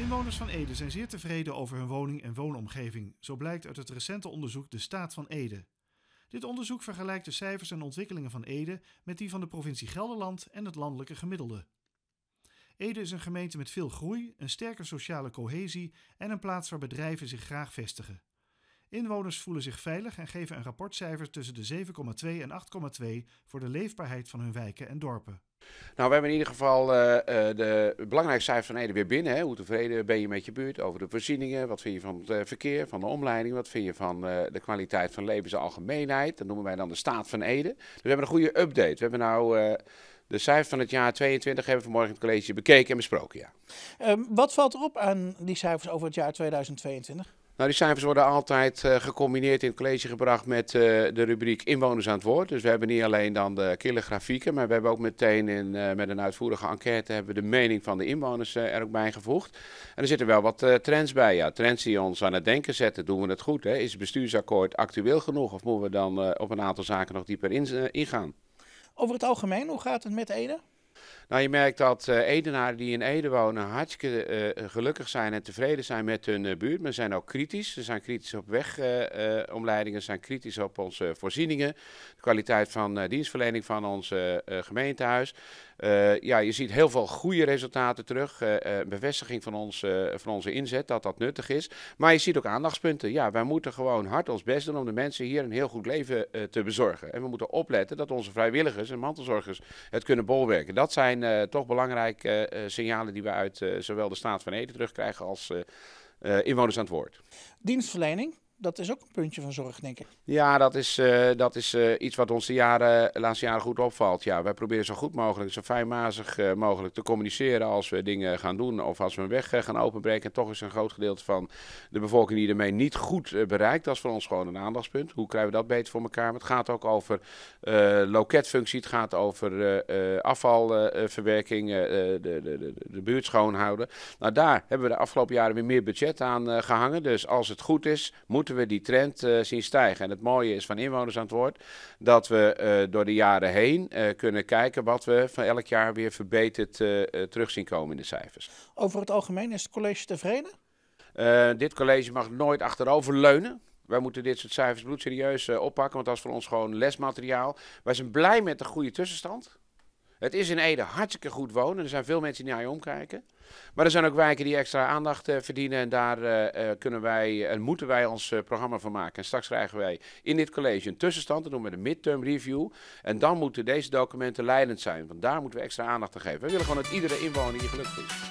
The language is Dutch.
Inwoners van Ede zijn zeer tevreden over hun woning en woonomgeving. Zo blijkt uit het recente onderzoek De Staat van Ede. Dit onderzoek vergelijkt de cijfers en ontwikkelingen van Ede met die van de provincie Gelderland en het landelijke gemiddelde. Ede is een gemeente met veel groei, een sterke sociale cohesie en een plaats waar bedrijven zich graag vestigen. Inwoners voelen zich veilig en geven een rapportcijfer tussen de 7,2 en 8,2 voor de leefbaarheid van hun wijken en dorpen. Nou, we hebben in ieder geval eh, eh, de belangrijkste cijfers van Ede weer binnen. Hè. Hoe tevreden ben je met je buurt over de voorzieningen? Wat vind je van het eh, verkeer, van de omleiding? Wat vind je van de kwaliteit van zijn algemeenheid? Dat noemen wij dan de staat van Ede. Dus we hebben een goede update. We hebben nou de cijfers van het jaar 22 hebben vanmorgen in het college bekeken en besproken. Ja. Ehm, wat valt erop aan die cijfers over het jaar 2022? Nou, die cijfers worden altijd eh, gecombineerd in het college gebracht met eh, de rubriek inwoners aan het woord. Dus we hebben niet alleen dan de kille grafieken, maar we hebben ook meteen in, eh, met een uitvoerige enquête hebben we de mening van de inwoners er ook bij gevoegd. En er zitten wel wat trends bij. Ja, trends die ons aan het denken zetten. Doen we het goed? Hè? Is het bestuursakkoord actueel genoeg? Of moeten we dan op een aantal zaken nog dieper in, ingaan? Over het algemeen, hoe gaat het met Ede? Nou, je merkt dat uh, Edenaren die in Ede wonen hartstikke eh, eh, gelukkig zijn en tevreden zijn met hun buurt. Maar zijn ook kritisch. Ze zijn kritisch op wegomleidingen, zijn kritisch op onze voorzieningen. De kwaliteit van dienstverlening van ons gemeentehuis. ja, je ziet heel veel goede resultaten terug. bevestiging van, ons, van onze inzet, dat dat nuttig is. Maar je ziet ook aandachtspunten. Ja, wij moeten gewoon hard ons best doen om de mensen hier een heel goed leven te bezorgen. En we moeten opletten dat onze vrijwilligers en mantelzorgers het kunnen bolwerken. Dat dat zijn eh, toch belangrijke eh, eh, signalen die we uit zowel de staat van Ede terugkrijgen als inwoners aan het woord. Dienstverlening, dat is ook een puntje van zorg, denk ik. Ja, dat is, eh, dat is eh, iets wat ons de jaren, de laatste jaren goed opvalt. Ja, wij proberen zo goed mogelijk, zo fijnmazig eh, mogelijk te communiceren als we dingen gaan doen of als we een weg gaan openbreken. En toch is een groot gedeelte van de bevolking die ermee niet goed bereikt. Dat is voor ons gewoon een aandachtspunt. Hoe krijgen we dat beter voor elkaar? het gaat ook over loketfunctie, het gaat over afvalverwerking, de, de, de, de, buurt schoonhouden. Nou, daar hebben we de afgelopen jaren weer meer budget aan gehangen. Dus als het goed is, moet we die trend eh, zien stijgen. En het mooie is van inwoners aan het woord dat we eh, door de jaren heen eh, kunnen kijken wat we van elk jaar weer verbeterd terug zien komen in de cijfers. Over het algemeen is het college tevreden? dit college mag nooit achterover leunen. Wij moeten dit soort cijfers bloedserieus oppakken, want dat is voor ons gewoon lesmateriaal. Wij zijn blij met de goede tussenstand. Het is in Ede hartstikke goed wonen. Er zijn veel mensen die naar je omkijken. Maar er zijn ook wijken die extra aandacht eh, verdienen. En daar eh, eh, kunnen wij, en moeten wij ons programma van maken. En straks krijgen wij in dit college een tussenstand. Dat noemen we de midterm review. En dan moeten deze documenten leidend zijn. Want daar moeten we extra aandacht aan geven. We willen gewoon dat iedere inwoner hier gelukkig is.